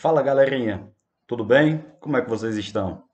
Fala galerinha, tudo bem? Como é que vocês estão?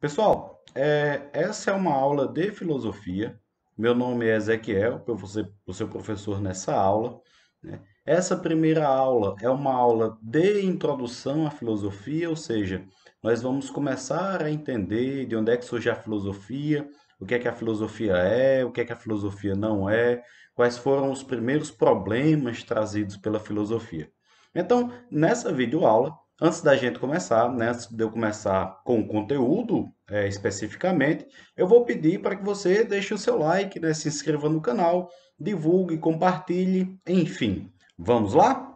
Pessoal, é, essa é uma aula de filosofia. Meu nome é Ezequiel, eu vou ser o seu professor nessa aula. Né? Essa primeira aula é uma aula de introdução à filosofia, ou seja, nós vamos começar a entender de onde é que surge a filosofia, o que é que a filosofia é, o que é que a filosofia não é, quais foram os primeiros problemas trazidos pela filosofia. Então, nessa videoaula, antes da gente começar, né, antes de eu começar com o conteúdo é, especificamente, eu vou pedir para que você deixe o seu like, né, se inscreva no canal, divulgue, compartilhe, enfim. Vamos lá?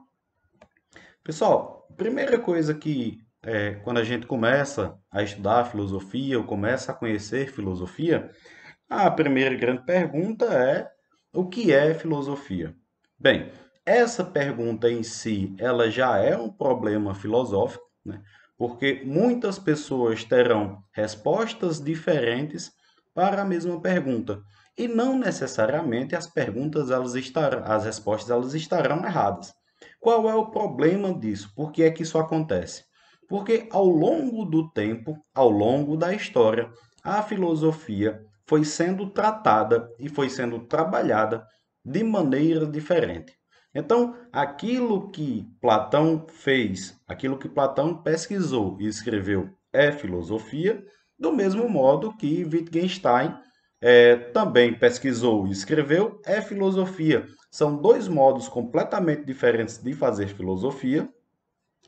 Pessoal, primeira coisa que é, quando a gente começa a estudar filosofia ou começa a conhecer filosofia, a primeira grande pergunta é o que é filosofia? Bem, essa pergunta em si, ela já é um problema filosófico, né? porque muitas pessoas terão respostas diferentes para a mesma pergunta. E não necessariamente as perguntas elas estarão, as respostas elas estarão erradas. Qual é o problema disso? Por que é que isso acontece? Porque ao longo do tempo, ao longo da história, a filosofia foi sendo tratada e foi sendo trabalhada de maneira diferente. Então, aquilo que Platão fez, aquilo que Platão pesquisou e escreveu é filosofia, do mesmo modo que Wittgenstein é, também pesquisou e escreveu é filosofia. São dois modos completamente diferentes de fazer filosofia,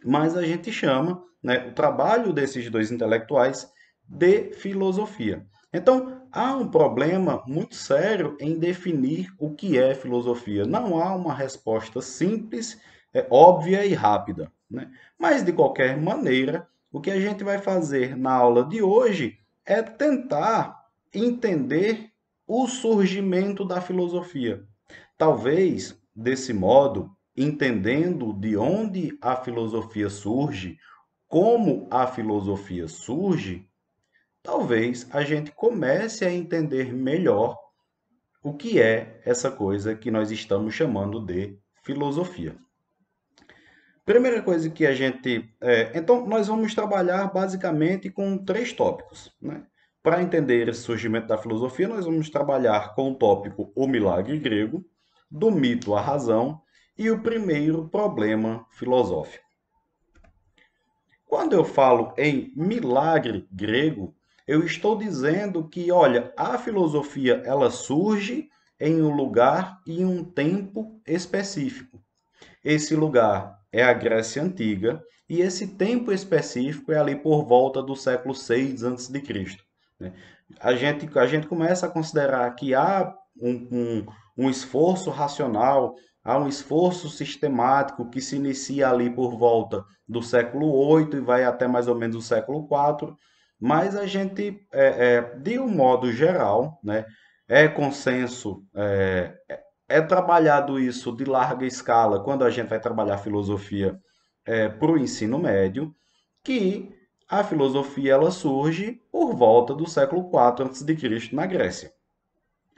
mas a gente chama né, o trabalho desses dois intelectuais de filosofia. Então, há um problema muito sério em definir o que é filosofia. Não há uma resposta simples, é, óbvia e rápida. Né? Mas, de qualquer maneira, o que a gente vai fazer na aula de hoje é tentar entender o surgimento da filosofia. Talvez, desse modo, entendendo de onde a filosofia surge, como a filosofia surge, talvez a gente comece a entender melhor o que é essa coisa que nós estamos chamando de filosofia. Primeira coisa que a gente. É, então, nós vamos trabalhar basicamente com três tópicos. Né? Para entender esse surgimento da filosofia, nós vamos trabalhar com o tópico O Milagre Grego, do mito à razão e o primeiro problema filosófico. Quando eu falo em milagre grego, eu estou dizendo que, olha, a filosofia ela surge em um lugar e em um tempo específico. Esse lugar é a Grécia Antiga e esse tempo específico é ali por volta do século 6 a.C. Né? A gente, a gente começa a considerar que há um, um, um esforço racional, há um esforço sistemático que se inicia ali por volta do século 8 e vai até mais ou menos o século 4 mas a gente, é, é, de um modo geral, né, é consenso, é, é, é trabalhado isso de larga escala quando a gente vai trabalhar filosofia é, para o ensino médio, que a filosofia ela surge por volta do século IV a.C. na Grécia.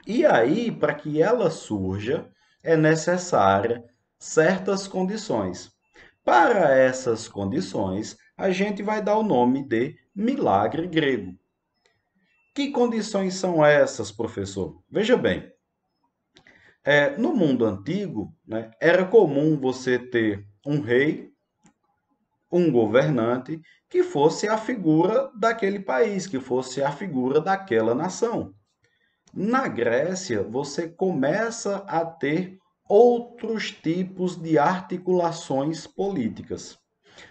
E aí, para que ela surja, é necessária certas condições. Para essas condições, a gente vai dar o nome de milagre grego. Que condições são essas, professor? Veja bem, é, no mundo antigo, né, era comum você ter um rei, um governante, que fosse a figura daquele país, que fosse a figura daquela nação. Na Grécia, você começa a ter outros tipos de articulações políticas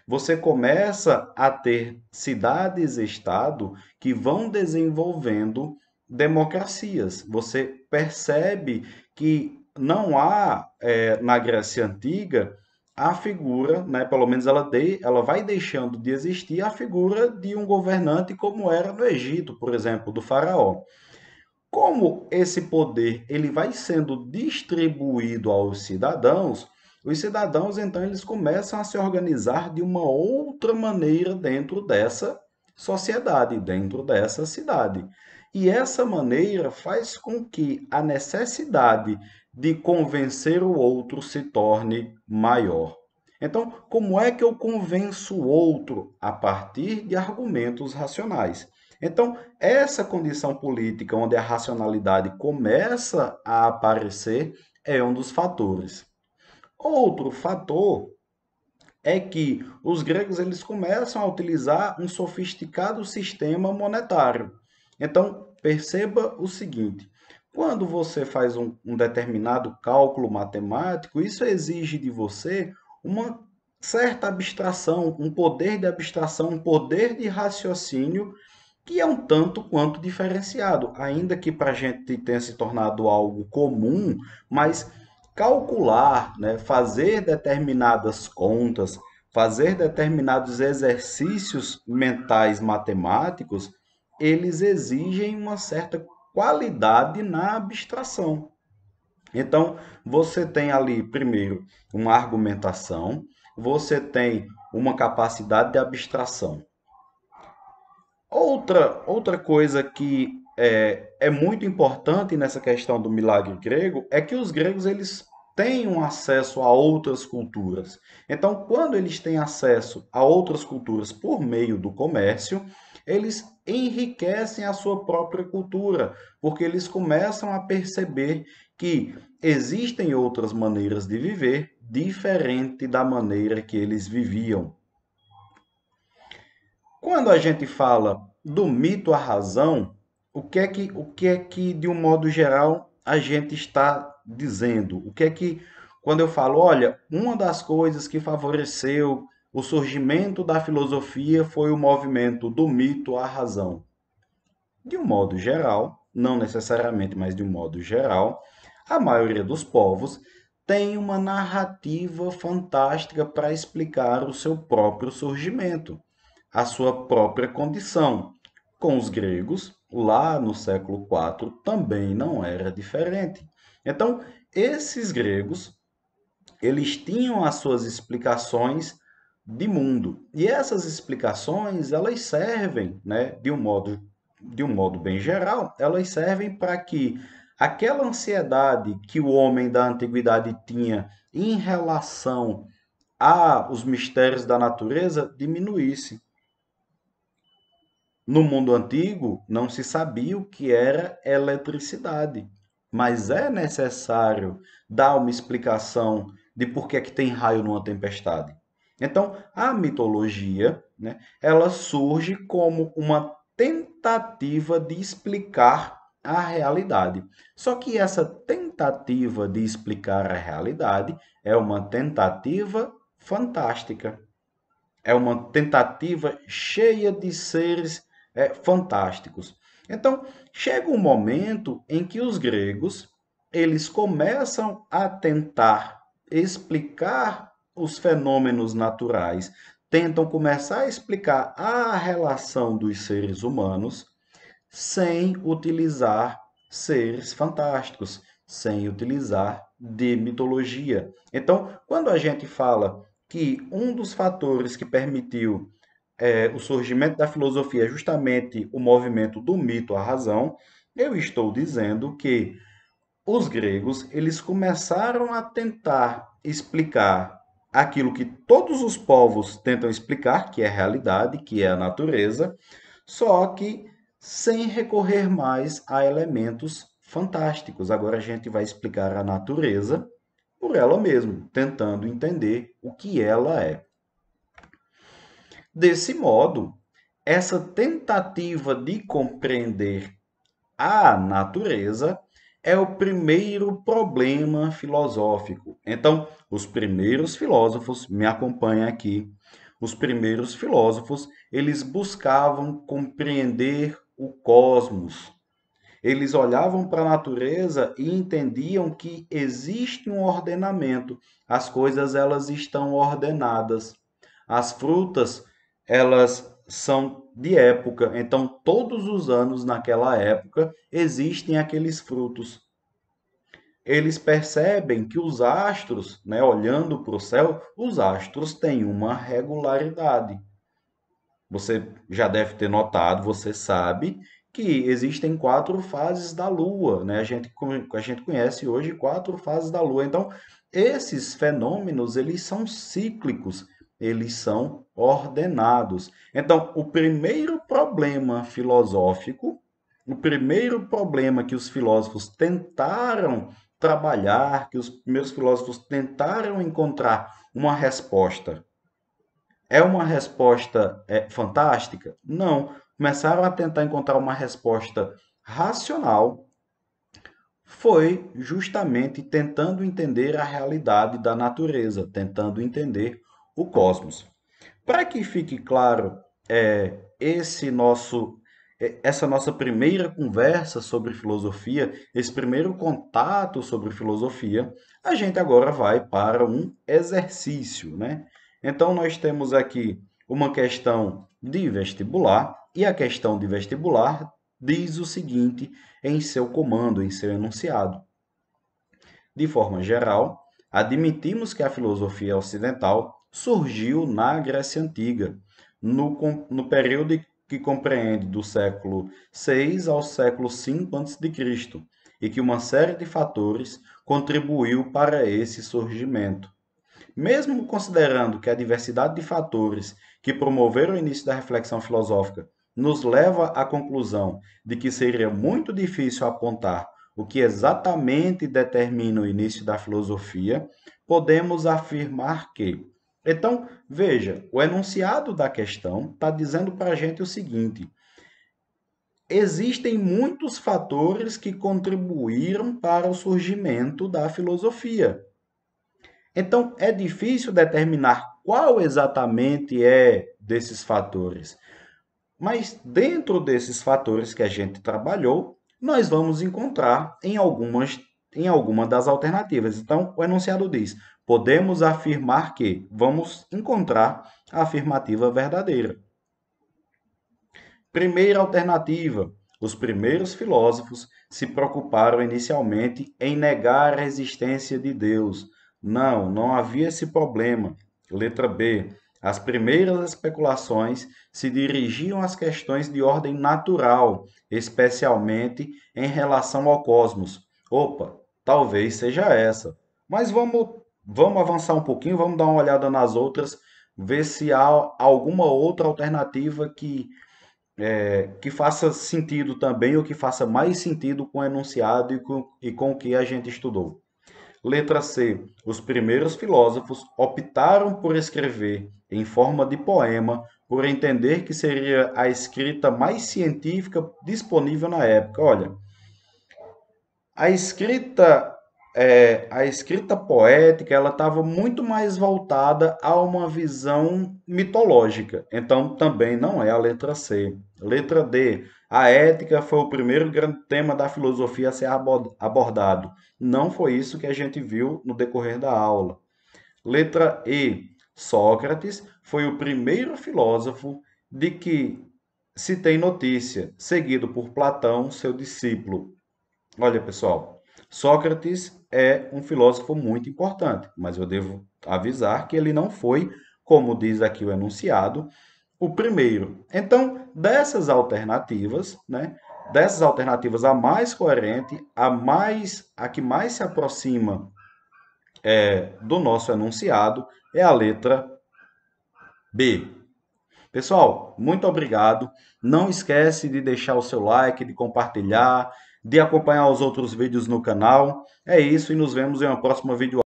você começa a ter cidades-estado que vão desenvolvendo democracias. Você percebe que não há é, na Grécia Antiga a figura, né, pelo menos ela, de, ela vai deixando de existir a figura de um governante como era no Egito, por exemplo, do faraó. Como esse poder ele vai sendo distribuído aos cidadãos, os cidadãos então eles começam a se organizar de uma outra maneira dentro dessa sociedade, dentro dessa cidade. E essa maneira faz com que a necessidade de convencer o outro se torne maior. Então, como é que eu convenço o outro a partir de argumentos racionais? Então, essa condição política onde a racionalidade começa a aparecer é um dos fatores. Outro fator é que os gregos eles começam a utilizar um sofisticado sistema monetário. Então, perceba o seguinte: quando você faz um, um, determinado cálculo matemático, isso exige de você uma certa abstração, um poder de abstração, um poder de raciocínio que é um tanto quanto diferenciado, ainda que para a gente tenha se tornado algo comum, mas calcular, né, fazer determinadas contas, fazer determinados exercícios mentais matemáticos, eles exigem uma certa qualidade na abstração. Então, você tem ali, primeiro, uma argumentação, você tem uma capacidade de abstração. Outra, outra coisa que é, é muito importante nessa questão do milagre grego é que os gregos eles têm um acesso a outras culturas. Então, quando eles têm acesso a outras culturas por meio do comércio, eles enriquecem a sua própria cultura, porque eles começam a perceber que existem outras maneiras de viver diferente da maneira que eles viviam. Quando a gente fala do mito à razão, o que é que, o que, é que de um modo geral, a gente está dizendo? O que é que, quando eu falo, olha, uma das coisas que favoreceu o surgimento da filosofia foi o movimento do mito à razão. De um modo geral, não necessariamente, mas de um modo geral, a maioria dos povos tem uma narrativa fantástica para explicar o seu próprio surgimento, a sua própria condição. Com os gregos, lá no século IV, também não era diferente. Então, esses gregos, eles tinham as suas explicações de mundo. E essas explicações, elas servem, né, de um modo de um modo bem geral, elas servem para que aquela ansiedade que o homem da antiguidade tinha em relação aos mistérios da natureza diminuísse. No mundo antigo, não se sabia o que era eletricidade mas é necessário dar uma explicação de por que é que tem raio numa tempestade. Então, a mitologia, né, ela surge como uma tentativa de explicar a realidade. Só que essa tentativa de explicar a realidade é uma tentativa fantástica. É uma tentativa cheia de seres é, fantásticos. Então, chega um momento em que os gregos, eles começam a tentar explicar os fenômenos naturais, tentam começar a explicar a relação dos seres humanos sem utilizar seres fantásticos, sem utilizar de mitologia. Então, quando a gente fala que um dos fatores que permitiu é, o surgimento da filosofia é justamente o movimento do mito à razão, eu estou dizendo que os gregos eles começaram a tentar explicar aquilo que todos os povos tentam explicar, que é a realidade, que é a natureza, só que sem recorrer mais a elementos fantásticos. Agora a gente vai explicar a natureza por ela mesma, tentando entender o que ela é. Desse modo, essa tentativa de compreender a natureza é o primeiro problema filosófico. Então, os primeiros filósofos, me acompanha aqui, os primeiros filósofos, eles buscavam compreender o cosmos. Eles olhavam para a natureza e entendiam que existe um ordenamento. As coisas elas estão ordenadas. As frutas elas são de época. Então, todos os anos naquela época existem aqueles frutos. Eles percebem que os astros, né, olhando para o céu, os astros têm uma regularidade. Você já deve ter notado, você sabe que existem quatro fases da Lua, né? A gente, a gente conhece hoje quatro fases da Lua. Então, esses fenômenos eles são cíclicos eles são ordenados. Então, o primeiro problema filosófico, o primeiro problema que os filósofos tentaram trabalhar, que os primeiros filósofos tentaram encontrar uma resposta, é uma resposta é, fantástica? Não. Começaram a tentar encontrar uma resposta racional, foi justamente tentando entender a realidade da natureza, tentando entender o cosmos. Para que fique claro é, esse nosso é, essa nossa primeira conversa sobre filosofia, esse primeiro contato sobre filosofia, a gente agora vai para um exercício, né? Então nós temos aqui uma questão de vestibular e a questão de vestibular diz o seguinte em seu comando, em seu enunciado. De forma geral, admitimos que a filosofia ocidental surgiu na Grécia Antiga, no, no período que compreende do século 6 ao século 5 a.C., e que uma série de fatores contribuiu para esse surgimento. Mesmo considerando que a diversidade de fatores que promoveram o início da reflexão filosófica nos leva à conclusão de que seria muito difícil apontar o que exatamente determina o início da filosofia, podemos afirmar que então, veja, o enunciado da questão está dizendo para a gente o seguinte: existem muitos fatores que contribuíram para o surgimento da filosofia. Então, é difícil determinar qual exatamente é desses fatores. Mas, dentro desses fatores que a gente trabalhou, nós vamos encontrar em algumas em alguma das alternativas. Então, o enunciado diz: podemos afirmar que vamos encontrar a afirmativa verdadeira. Primeira alternativa: os primeiros filósofos se preocuparam inicialmente em negar a existência de Deus. Não, não havia esse problema. Letra B. As primeiras especulações se dirigiam às questões de ordem natural, especialmente em relação ao cosmos. Opa, talvez seja essa. Mas vamos Vamos avançar um pouquinho, vamos dar uma olhada nas outras, ver se há alguma outra alternativa que, é, que faça sentido também ou que faça mais sentido com o enunciado e com, e com o que a gente estudou. Letra C. Os primeiros filósofos optaram por escrever em forma de poema, por entender que seria a escrita mais científica disponível na época. Olha, a escrita é, a escrita poética ela estava muito mais voltada a uma visão mitológica. Então também não é a letra C. Letra D. A ética foi o primeiro grande tema da filosofia a ser abordado. Não foi isso que a gente viu no decorrer da aula. Letra E. Sócrates foi o primeiro filósofo de que se tem notícia, seguido por Platão, seu discípulo. Olha, pessoal, Sócrates é um filósofo muito importante, mas eu devo avisar que ele não foi, como diz aqui o enunciado, o primeiro. Então, dessas alternativas, né, dessas alternativas, a mais coerente, a mais a que mais se aproxima é, do nosso enunciado é a letra B. Pessoal, muito obrigado. Não esquece de deixar o seu like, de compartilhar, de acompanhar os outros vídeos no canal. É isso e nos vemos em uma próxima vídeo.